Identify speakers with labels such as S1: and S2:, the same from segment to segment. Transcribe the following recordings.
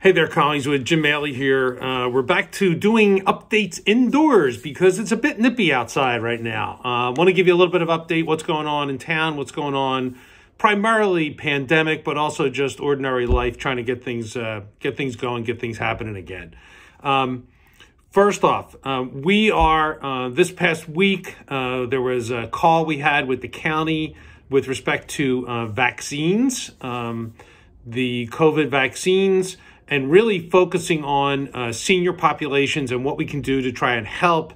S1: Hey there, colleagues. With Jim Maley here. Uh, we're back to doing updates indoors because it's a bit nippy outside right now. I uh, want to give you a little bit of update, what's going on in town, what's going on primarily pandemic, but also just ordinary life, trying to get things, uh, get things going, get things happening again. Um, First off, uh, we are, uh, this past week, uh, there was a call we had with the county with respect to uh, vaccines, um, the COVID vaccines and really focusing on uh, senior populations and what we can do to try and help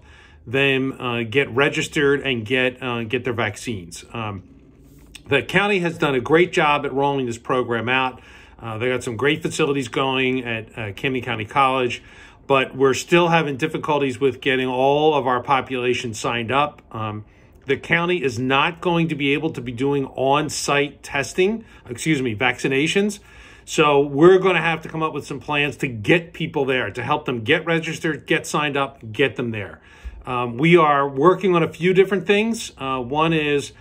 S1: them uh, get registered and get uh, get their vaccines. Um, the county has done a great job at rolling this program out. Uh, they got some great facilities going at uh, Camden County College, but we're still having difficulties with getting all of our population signed up. Um, the county is not going to be able to be doing on-site testing, excuse me, vaccinations. So we're going to have to come up with some plans to get people there, to help them get registered, get signed up, get them there. Um, we are working on a few different things. Uh, one is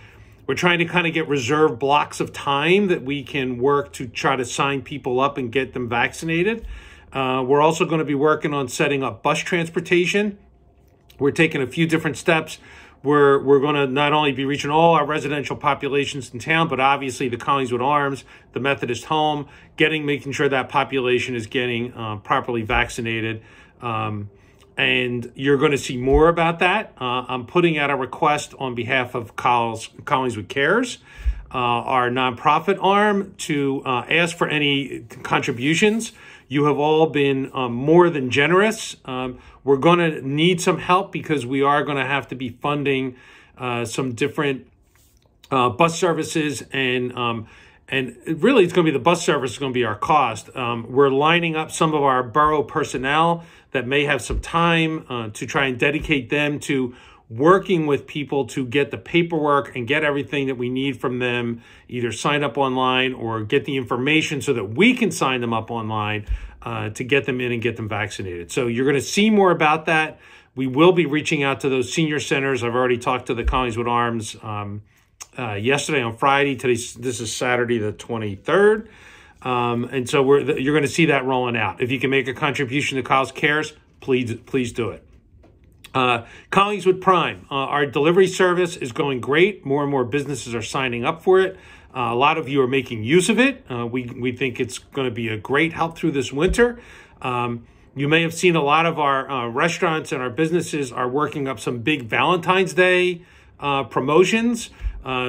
S1: we're trying to kind of get reserved blocks of time that we can work to try to sign people up and get them vaccinated. Uh, we're also going to be working on setting up bus transportation. We're taking a few different steps we're, we're going to not only be reaching all our residential populations in town, but obviously the Collingswood Arms, the Methodist Home, getting making sure that population is getting uh, properly vaccinated. Um, and you're going to see more about that. Uh, I'm putting out a request on behalf of Collins, Collingswood Cares, uh, our nonprofit arm, to uh, ask for any contributions you have all been um, more than generous. Um, we're going to need some help because we are going to have to be funding uh, some different uh, bus services and um, and really it's going to be the bus service is going to be our cost. Um, we're lining up some of our borough personnel that may have some time uh, to try and dedicate them to working with people to get the paperwork and get everything that we need from them, either sign up online or get the information so that we can sign them up online uh, to get them in and get them vaccinated. So you're going to see more about that. We will be reaching out to those senior centers. I've already talked to the Collingswood Arms um, uh, yesterday on Friday. Today, this is Saturday the 23rd. Um, and so you're going to see that rolling out. If you can make a contribution to Kyle's Cares, please, please do it. Uh, Collingswood Prime, uh, our delivery service is going great. More and more businesses are signing up for it. Uh, a lot of you are making use of it. Uh, we, we think it's going to be a great help through this winter. Um, you may have seen a lot of our uh, restaurants and our businesses are working up some big Valentine's Day uh, promotions.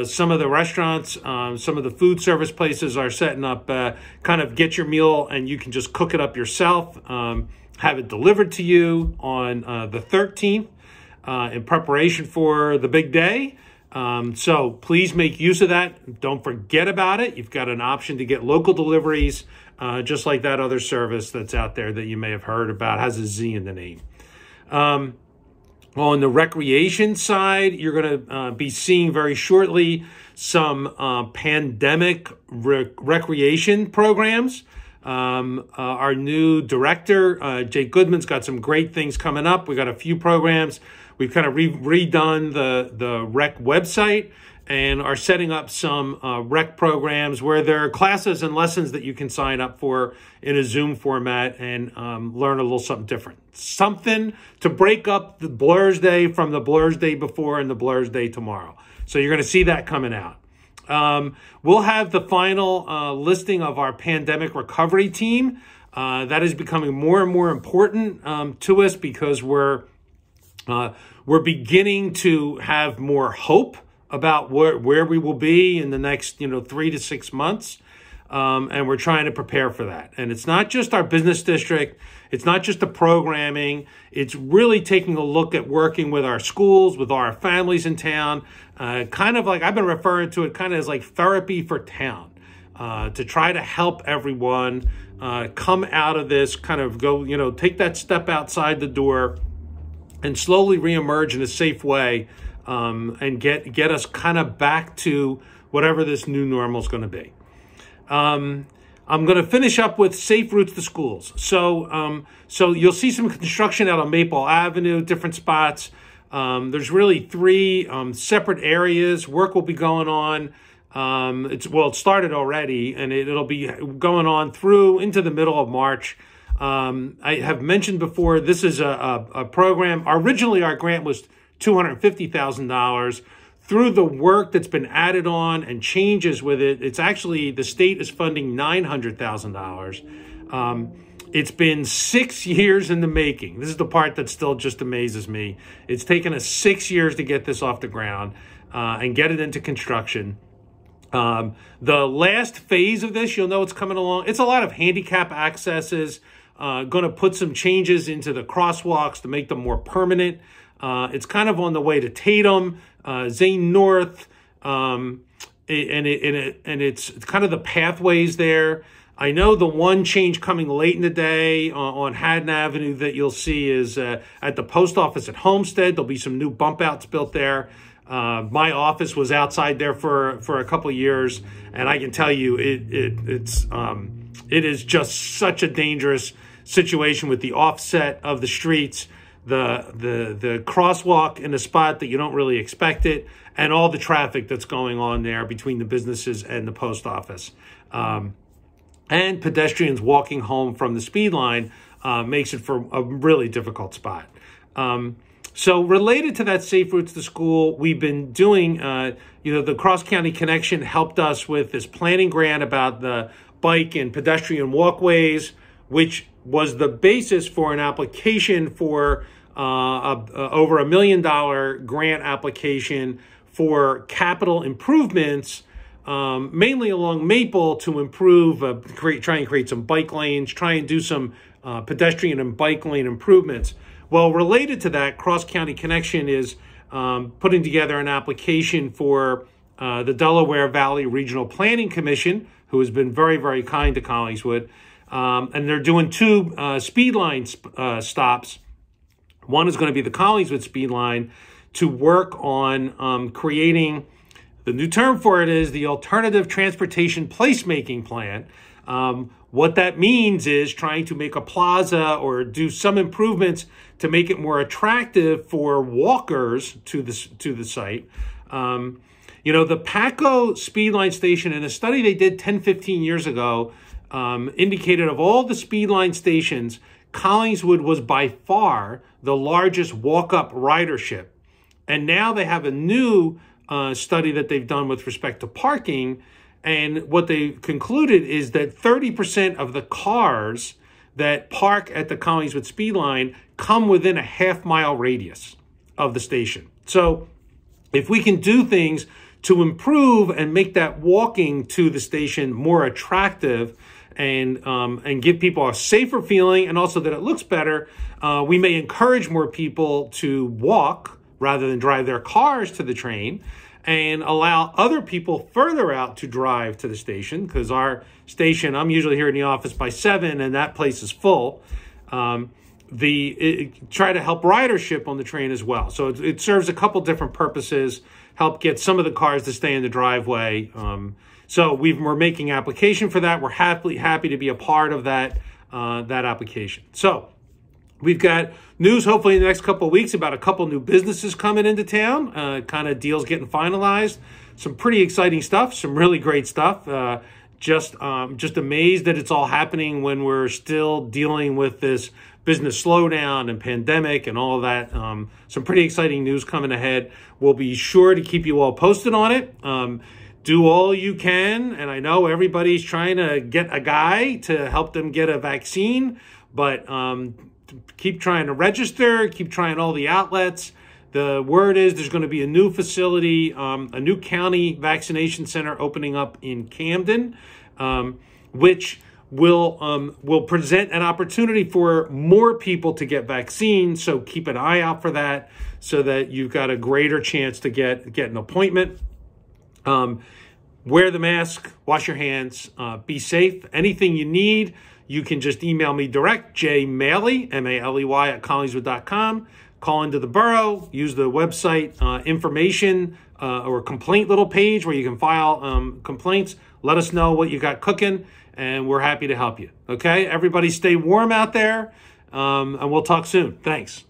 S1: some of the restaurants, um, some of the food service places are setting up kind of get your meal and you can just cook it up yourself. Um, have it delivered to you on uh, the 13th uh, in preparation for the big day. Um, so please make use of that. Don't forget about it. You've got an option to get local deliveries, uh, just like that other service that's out there that you may have heard about, has a Z in the name. Um, on the recreation side, you're going to uh, be seeing very shortly some uh, pandemic rec- recreation programs. Um, uh, our new director, uh, Jake Goodman's got some great things coming up. We have got a few programs. We've kind of re- redone the the rec website and are setting up some uh, rec programs where there are classes and lessons that you can sign up for in a Zoom format and um, learn a little something different. Something to break up the Blur's Day from the Blur's Day before and the Blur's Day tomorrow. So you're going to see that coming out. Um, we'll have the final uh, listing of our pandemic recovery team. Uh, that is becoming more and more important um, to us because we're uh, we're beginning to have more hope about where where we will be in the next you know three to six months, um, and we're trying to prepare for that. And it's not just our business district; it's not just the programming. It's really taking a look at working with our schools, with our families in town. Uh, kind of like I've been referring to it kind of as like therapy for town uh, to try to help everyone uh, come out of this, kind of go, you know, take that step outside the door and slowly reemerge in a safe way um, and get, get us kind of back to whatever this new normal is going to be. Um, I'm going to finish up with safe routes to schools. So, um, so you'll see some construction out on Maple Avenue, different spots. Um, there's really three um, separate areas. Work will be going on. Um, it's well, it started already, and it, will be going on through into the middle of March. Um, I have mentioned before this is a, a, a program. Originally, our grant was two hundred fifty thousand dollars through the work that's been added on and changes with it, it's actually the state is funding nine hundred thousand um, dollars. It's been six years in the making. This is the part that still just amazes me. It's taken us six years to get this off the ground uh, and get it into construction. Um, the last phase of this, you'll know it's coming along. It's a lot of handicap accesses. Uh, going to put some changes into the crosswalks to make them more permanent. Uh, it's kind of on the way to Tatum uh, Zane North, um, and it, and it, and it's kind of the pathways there. I know the one change coming late in the day on, uh, on Haddon Avenue that you'll see is uh, at the post office at Homestead. There'll be some new bump outs built there. Uh, my office was outside there for for a couple years, and I can tell you it, it it's um, it is just such a dangerous situation with the offset of the streets the the the crosswalk in a spot that you don't really expect it, and all the traffic that's going on there between the businesses and the post office, um, and pedestrians walking home from the speed line uh, makes it for a really difficult spot. Um, so related to that safe routes to school, we've been doing, uh, you know, the cross county connection helped us with this planning grant about the bike and pedestrian walkways, which was the basis for an application for uh, a, a, over a million dollar grant application for capital improvements, um, mainly along Maple to improve, uh, create, try and create some bike lanes, try and do some uh, pedestrian and bike lane improvements. Well, related to that, Cross County Connection is um, putting together an application for uh, the Delaware Valley Regional Planning Commission, who has been very, very kind to Collingswood um, and they're doing two uh, speed line sp- uh, stops. One is going to be the Collingswood speed line to work on um, creating the new term for it is the alternative transportation placemaking plan. Um, what that means is trying to make a plaza or do some improvements to make it more attractive for walkers to the to the site. Um, you know, the Paco speedline Station in a study they did 10, 15 years ago um, indicated of all the speedline stations, Collingswood was by far the largest walk up ridership. And now they have a new uh, study that they've done with respect to parking. And what they concluded is that 30% of the cars that park at the Collingswood speedline come within a half mile radius of the station. So if we can do things to improve and make that walking to the station more attractive, and um, and give people a safer feeling and also that it looks better, uh, we may encourage more people to walk rather than drive their cars to the train and allow other people further out to drive to the station because our station, I'm usually here in the office by seven and that place is full. Um, the it, try to help ridership on the train as well. So it, it, serves a couple different purposes, help get some of the cars to stay in the driveway. Um, so we are making application for that. We're happily happy to be a part of that uh, that application. So we've got news hopefully in the next couple weeks about a couple new businesses coming into town. Uh, kind of deals getting finalized. Some pretty exciting stuff. Some really great stuff. Uh, just um, just amazed that it's all happening when we're still dealing with this business slowdown and pandemic and all that. Um, some pretty exciting news coming ahead. We'll be sure to keep you all posted on it. Um, do all you can. And I know everybody's trying to get a guy to help them get a vaccine, but um, keep trying to register, keep trying all the outlets. The word is there's going to be a new facility, um, a new county vaccination center opening up in Camden, um, which will um, will present an opportunity for more people to get vaccines. So keep an eye out for that, so that you've got a greater chance to get get an appointment. Um, wear the mask, wash your hands, uh, be safe. Anything you need, you can just email me direct, jmaley, M-A-L-E-Y, at collingswood.com. Call into the borough, use the website uh, information uh, or complaint little page where you can file um, complaints. Let us know what you got cooking, and we're happy to help you. Okay? Everybody stay warm out there, um, and we'll talk soon. Thanks.